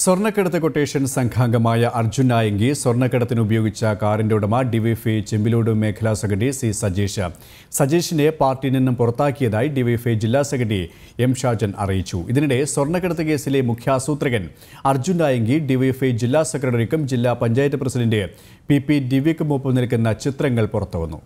സ്വർണ്ണക്കടത്ത് കൊട്ടേഷൻ സംഘാംഗമായ അർജുൻ നായങ്കി സ്വർണ്ണക്കടത്തിന് ഉപയോഗിച്ച കാറിന്റെ ഉടമ ഡിവൈഫൈ ചെമ്പിലോട് മേഖലാ സെക്രട്ടറി സി സജീഷ് സജീഷിനെ പാർട്ടിയിൽ നിന്നും പുറത്താക്കിയതായി ഡിവൈഫൈ ജില്ലാ സെക്രട്ടറി എം ഷാജൻ അറിയിച്ചു ഇതിനിടെ സ്വർണ്ണക്കടത്ത് കേസിലെ മുഖ്യാസൂത്രകൻ അർജുൻ നായങ്കി ഡിവൈഫൈ ജില്ലാ സെക്രട്ടറിക്കും ജില്ലാ പഞ്ചായത്ത് പ്രസിഡന്റ് പി പി ദിവ്യക്കും നിൽക്കുന്ന ചിത്രങ്ങൾ പുറത്തുവന്നു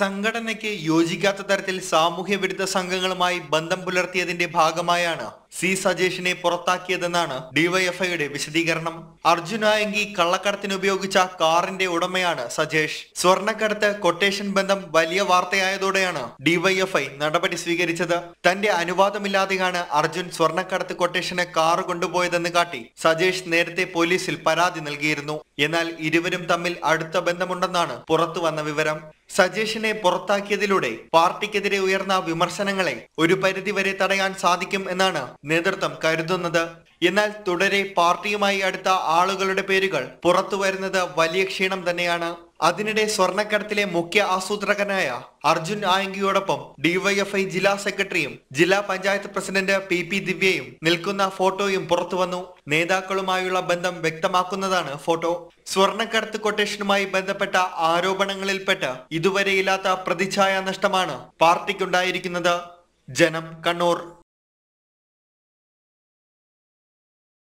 സംഘടനയ്ക്ക് യോജിക്കാത്ത തരത്തിൽ സാമൂഹ്യ വിരുദ്ധ സംഘങ്ങളുമായി ബന്ധം പുലർത്തിയതിന്റെ ഭാഗമായാണ് സി സജേഷിനെ പുറത്താക്കിയതെന്നാണ് ഡിവൈഎഫ്ഐയുടെ വിശദീകരണം അർജുനായങ്കി കള്ളക്കടത്തിന് ഉപയോഗിച്ച കാറിന്റെ ഉടമയാണ് സജേഷ് സ്വർണക്കടത്ത് കൊട്ടേഷൻ ബന്ധം വലിയ വാർത്തയായതോടെയാണ് ഡിവൈഎഫ്ഐ നടപടി സ്വീകരിച്ചത് തന്റെ അനുവാദമില്ലാതെയാണ് അർജുൻ സ്വർണക്കടത്ത് കൊട്ടേഷന് കാറ് കൊണ്ടുപോയതെന്ന് കാട്ടി സജേഷ് നേരത്തെ പോലീസിൽ പരാതി നൽകിയിരുന്നു എന്നാൽ ഇരുവരും തമ്മിൽ അടുത്ത ബന്ധമുണ്ടെന്നാണ് പുറത്തു വന്ന വിവരം സജേഷിനെ പുറത്താക്കിയതിലൂടെ പാർട്ടിക്കെതിരെ ഉയർന്ന വിമർശനങ്ങളെ ഒരു പരിധിവരെ തടയാൻ സാധിക്കും എന്നാണ് നേതൃത്വം കരുതുന്നത് എന്നാൽ തുടരെ പാർട്ടിയുമായി അടുത്ത ആളുകളുടെ പേരുകൾ പുറത്തു വരുന്നത് വലിയ ക്ഷീണം തന്നെയാണ് അതിനിടെ സ്വർണക്കടത്തിലെ മുഖ്യ ആസൂത്രകനായ അർജുൻ ആയങ്കിയോടൊപ്പം ഡിവൈഎഫ്ഐ ജില്ലാ സെക്രട്ടറിയും ജില്ലാ പഞ്ചായത്ത് പ്രസിഡന്റ് പി പി ദിവ്യയും നിൽക്കുന്ന ഫോട്ടോയും പുറത്തുവന്നു നേതാക്കളുമായുള്ള ബന്ധം വ്യക്തമാക്കുന്നതാണ് ഫോട്ടോ സ്വർണക്കടത്ത് കൊട്ടേഷനുമായി ബന്ധപ്പെട്ട ആരോപണങ്ങളിൽപ്പെട്ട് ഇതുവരെയില്ലാത്ത പ്രതിച്ഛായ നഷ്ടമാണ് പാർട്ടിക്കുണ്ടായിരിക്കുന്നത് ജനം കണ്ണൂർ